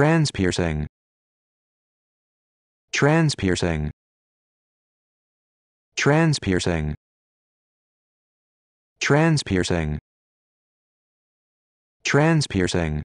Transpiercing. Transpiercing. Transpiercing. Transpiercing. Transpiercing.